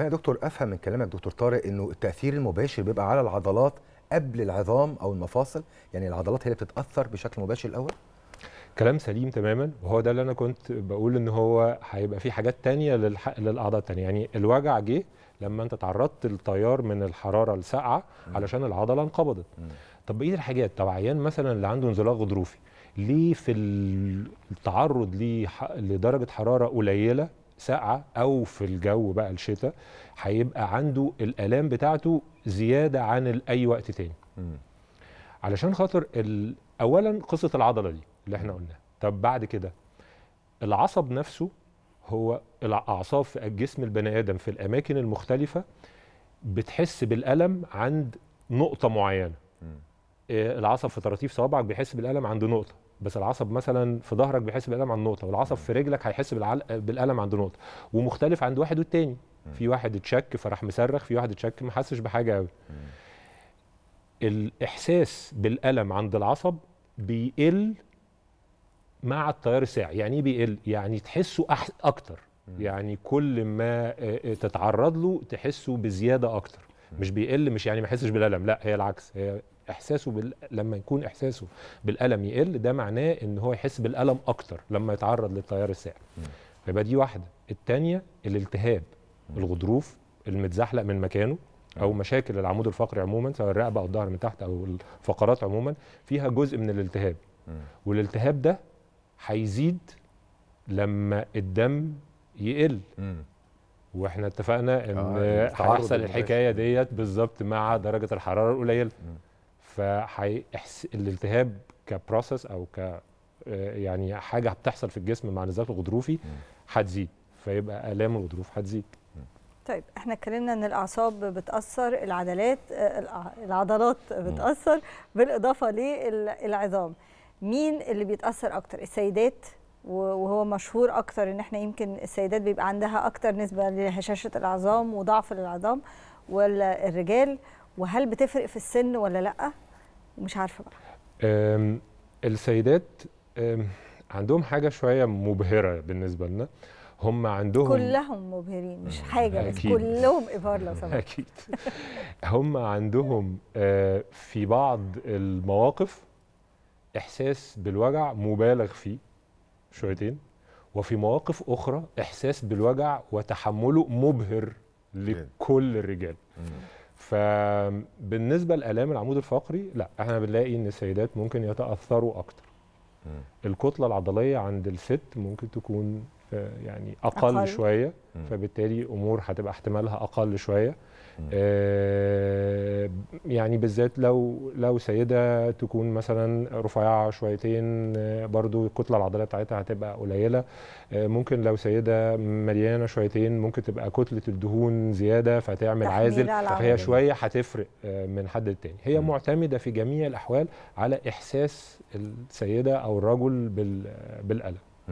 يا دكتور افهم من كلامك دكتور طارق انه التاثير المباشر بيبقى على العضلات قبل العظام او المفاصل يعني العضلات هي اللي بتتاثر بشكل مباشر الاول كلام سليم تماما وهو ده اللي انا كنت بقول ان هو هيبقى في حاجات تانية للاعضاء التانية يعني الوجع جه لما انت تعرضت للتيار من الحراره الساقعه علشان العضله انقبضت طب بقيه الحاجات طب عيان مثلا اللي عنده انزلاق غضروفي ليه في التعرض لدرجه حراره قليله ساقعه او في الجو بقى الشتاء هيبقى عنده الالام بتاعته زياده عن اي وقت تاني علشان خاطر اولا قصه العضله دي اللي احنا قلناها طب بعد كده العصب نفسه هو الاعصاب في الجسم البني ادم في الاماكن المختلفه بتحس بالالم عند نقطه معينه آه، العصب في طراطيف صوابعك بيحس بالالم عند نقطه بس العصب مثلا في ظهرك بيحس بالالم عند نقطه والعصب في رجلك هيحس بالالم عند نقطه ومختلف عند واحد والتاني في واحد اتشك فراح مصرخ في واحد اتشك ما حسش بحاجه قوي الاحساس بالالم عند العصب بيقل مع التيار الساعي يعني ايه بيقل يعني تحسه أح... اكتر يعني كل ما آه، آه، تتعرض له تحسه بزياده اكتر مش بيقل مش يعني ما يحسش بالالم لا هي العكس هي احساسه بال... لما يكون احساسه بالالم يقل ده معناه ان هو يحس بالالم اكتر لما يتعرض للتيار الساعي فيبقى دي واحده الثانيه الالتهاب الغضروف المتزحلق من مكانه او آه. مشاكل العمود الفقري عموما سواء الرقبه او الظهر من تحت او الفقرات عموما فيها جزء من الالتهاب والالتهاب ده هيزيد لما الدم يقل واحنا اتفقنا ان آه، يعني هيحصل الحكايه ديت بالظبط مع درجه الحراره القليله فالالتهاب كبروسس او ك آه، يعني حاجه بتحصل في الجسم مع النزاف الغضروفي هتزيد فيبقى الام الغضروف هتزيد طيب احنا اتكلمنا ان الاعصاب بتاثر العضلات آه، العضلات بتاثر بالاضافه للعظام مين اللي بيتاثر اكتر السيدات وهو مشهور اكتر ان احنا يمكن السيدات بيبقى عندها اكتر نسبه لهشاشه العظام وضعف العظام ولا الرجال وهل بتفرق في السن ولا لا ومش عارفه بقى السيدات عندهم حاجه شويه مبهره بالنسبه لنا هم عندهم كلهم مبهرين مش حاجه بس كلهم ابهار لو سمحت اكيد هم عندهم أه، في بعض المواقف احساس بالوجع مبالغ فيه شويتين وفي مواقف اخرى احساس بالوجع وتحمله مبهر لكل الرجال فبالنسبه لالام العمود الفقري لا احنا بنلاقي ان السيدات ممكن يتاثروا اكتر الكتله العضليه عند الست ممكن تكون آه، يعني اقل, أقل. شويه فبالتالي امور هتبقى احتمالها اقل شويه آه يعني بالذات لو لو سيده تكون مثلا رفيعه شويتين آه، برضو الكتله العضليه بتاعتها هتبقى قليله آه ممكن لو سيده مليانه شويتين ممكن تبقى كتله الدهون زياده فتعمل عازل فهي شويه هتفرق آه، من حد التاني هي م. معتمده في جميع الاحوال على احساس السيده او الرجل بالالم